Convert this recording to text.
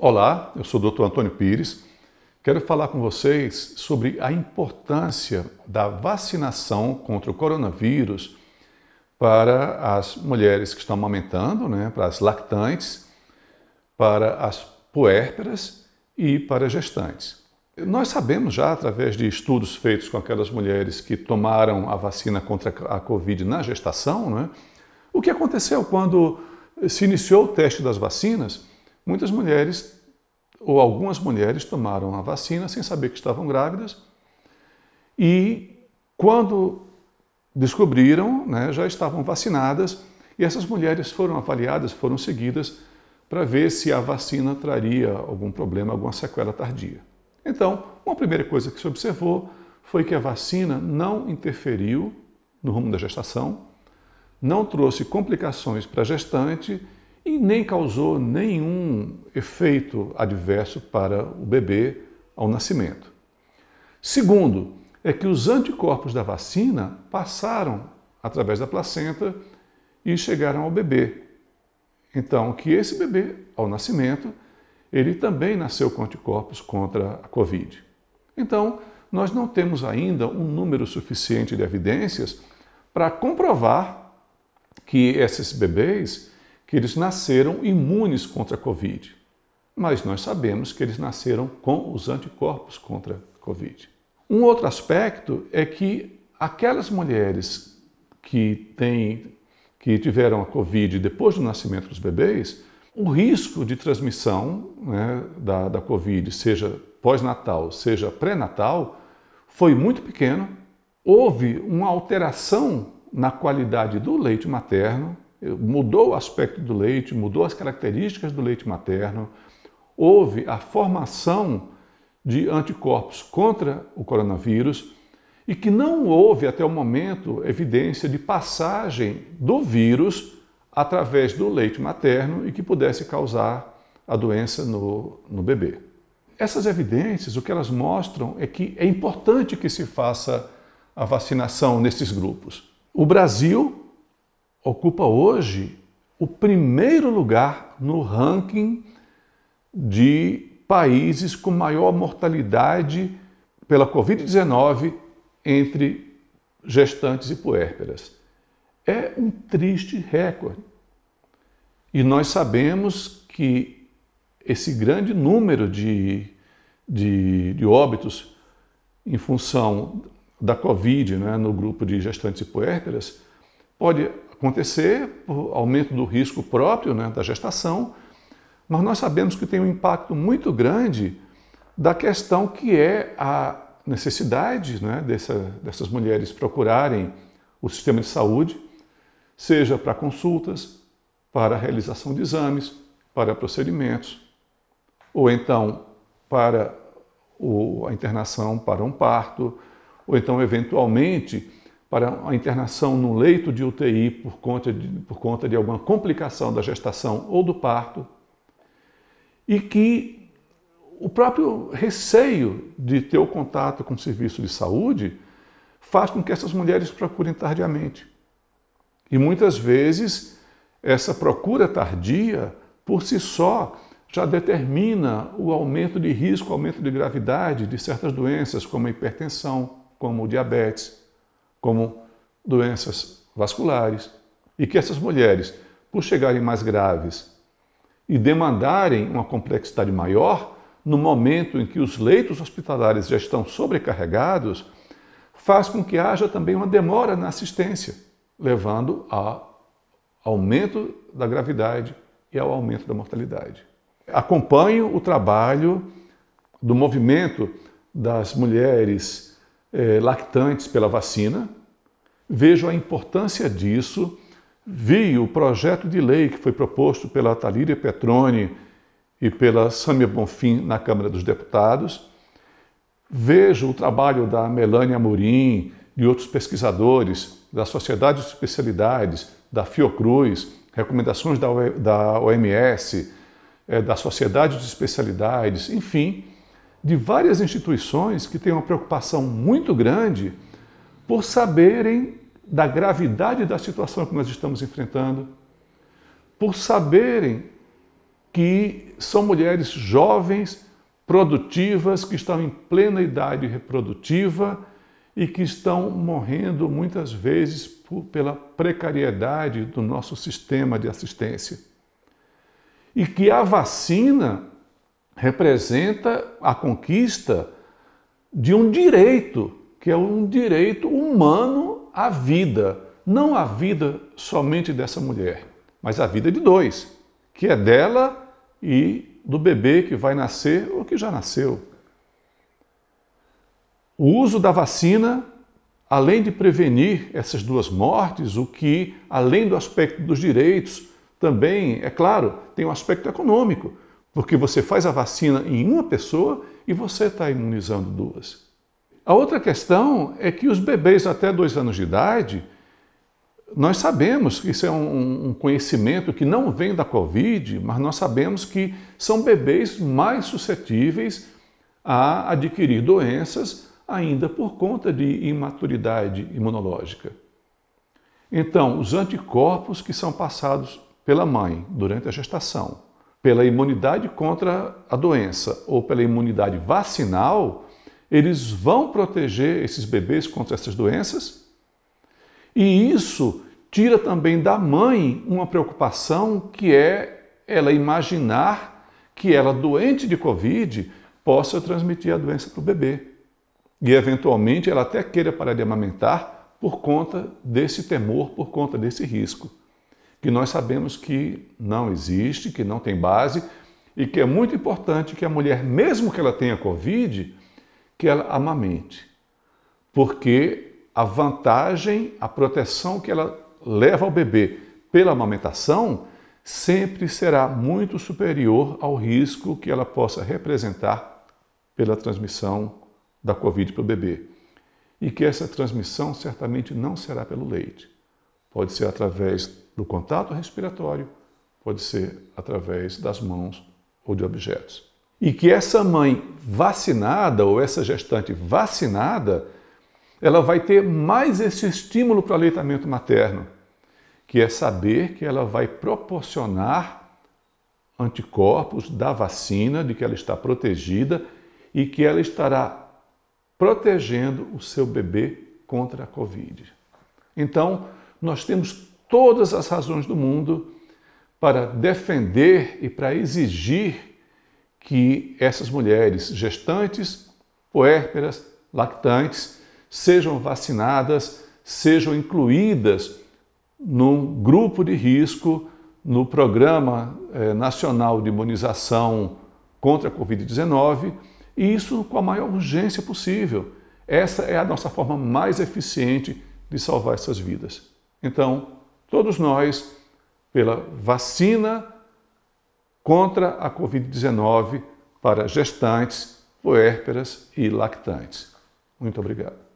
Olá, eu sou o Dr. Antônio Pires. Quero falar com vocês sobre a importância da vacinação contra o coronavírus para as mulheres que estão amamentando, né, para as lactantes, para as puérperas e para gestantes. Nós sabemos já, através de estudos feitos com aquelas mulheres que tomaram a vacina contra a Covid na gestação, né, o que aconteceu quando se iniciou o teste das vacinas Muitas mulheres, ou algumas mulheres, tomaram a vacina sem saber que estavam grávidas e, quando descobriram, né, já estavam vacinadas e essas mulheres foram avaliadas, foram seguidas para ver se a vacina traria algum problema, alguma sequela tardia. Então, uma primeira coisa que se observou foi que a vacina não interferiu no rumo da gestação, não trouxe complicações para a gestante e nem causou nenhum efeito adverso para o bebê ao nascimento. Segundo, é que os anticorpos da vacina passaram através da placenta e chegaram ao bebê. Então, que esse bebê, ao nascimento, ele também nasceu com anticorpos contra a Covid. Então, nós não temos ainda um número suficiente de evidências para comprovar que esses bebês que eles nasceram imunes contra a Covid, mas nós sabemos que eles nasceram com os anticorpos contra a Covid. Um outro aspecto é que aquelas mulheres que, têm, que tiveram a Covid depois do nascimento dos bebês, o risco de transmissão né, da, da Covid, seja pós-natal, seja pré-natal, foi muito pequeno. Houve uma alteração na qualidade do leite materno, mudou o aspecto do leite, mudou as características do leite materno, houve a formação de anticorpos contra o coronavírus e que não houve até o momento evidência de passagem do vírus através do leite materno e que pudesse causar a doença no, no bebê. Essas evidências, o que elas mostram é que é importante que se faça a vacinação nesses grupos. O Brasil ocupa hoje o primeiro lugar no ranking de países com maior mortalidade pela Covid-19 entre gestantes e puérperas. É um triste recorde. E nós sabemos que esse grande número de, de, de óbitos em função da Covid né, no grupo de gestantes e puérperas pode acontecer, por aumento do risco próprio né, da gestação, mas nós sabemos que tem um impacto muito grande da questão que é a necessidade né, dessa, dessas mulheres procurarem o sistema de saúde, seja para consultas, para realização de exames, para procedimentos, ou então para o, a internação para um parto, ou então, eventualmente, para a internação no leito de UTI por conta de, por conta de alguma complicação da gestação ou do parto, e que o próprio receio de ter o contato com o serviço de saúde faz com que essas mulheres procurem tardiamente. E muitas vezes essa procura tardia, por si só, já determina o aumento de risco, o aumento de gravidade de certas doenças, como a hipertensão, como o diabetes como doenças vasculares, e que essas mulheres, por chegarem mais graves e demandarem uma complexidade maior, no momento em que os leitos hospitalares já estão sobrecarregados, faz com que haja também uma demora na assistência, levando a aumento da gravidade e ao aumento da mortalidade. Acompanho o trabalho do movimento das mulheres eh, lactantes pela vacina, Vejo a importância disso, vi o projeto de lei que foi proposto pela Talíria Petroni e pela Sâmia Bonfim na Câmara dos Deputados, vejo o trabalho da Melânia Amorim, de outros pesquisadores, da Sociedade de Especialidades, da Fiocruz, recomendações da OMS, eh, da Sociedade de Especialidades, enfim, de várias instituições que têm uma preocupação muito grande por saberem da gravidade da situação que nós estamos enfrentando, por saberem que são mulheres jovens, produtivas, que estão em plena idade reprodutiva e que estão morrendo muitas vezes por, pela precariedade do nosso sistema de assistência. E que a vacina representa a conquista de um direito, que é um direito humano a vida, não a vida somente dessa mulher, mas a vida de dois, que é dela e do bebê que vai nascer ou que já nasceu. O uso da vacina, além de prevenir essas duas mortes, o que, além do aspecto dos direitos, também, é claro, tem um aspecto econômico, porque você faz a vacina em uma pessoa e você está imunizando duas. A outra questão é que os bebês até dois anos de idade, nós sabemos que isso é um, um, conhecimento que não vem da Covid, mas nós sabemos que são bebês mais suscetíveis a adquirir doenças ainda por conta de imaturidade imunológica. Então, os anticorpos que são passados pela mãe durante a gestação, pela imunidade contra a doença ou pela imunidade vacinal, eles vão proteger esses bebês contra essas doenças. E isso tira também da mãe uma preocupação que é ela imaginar que ela, doente de Covid, possa transmitir a doença para o bebê. E eventualmente ela até queira parar de amamentar por conta desse temor, por conta desse risco, que nós sabemos que não existe, que não tem base e que é muito importante que a mulher, mesmo que ela tenha Covid, que ela amamente, porque a vantagem, a proteção que ela leva ao bebê pela amamentação sempre será muito superior ao risco que ela possa representar pela transmissão da Covid para o bebê. E que essa transmissão certamente não será pelo leite. Pode ser através do contato respiratório, pode ser através das mãos ou de objetos e que essa mãe vacinada ou essa gestante vacinada, ela vai ter mais esse estímulo para o aleitamento materno, que é saber que ela vai proporcionar anticorpos da vacina, de que ela está protegida e que ela estará protegendo o seu bebê contra a Covid. Então, nós temos todas as razões do mundo para defender e para exigir que essas mulheres gestantes, puérperas, lactantes, sejam vacinadas, sejam incluídas num grupo de risco no Programa eh, Nacional de Imunização contra a Covid-19, e isso com a maior urgência possível. Essa é a nossa forma mais eficiente de salvar essas vidas. Então, todos nós, pela vacina, contra a Covid-19 para gestantes, puérperas e lactantes. Muito obrigado.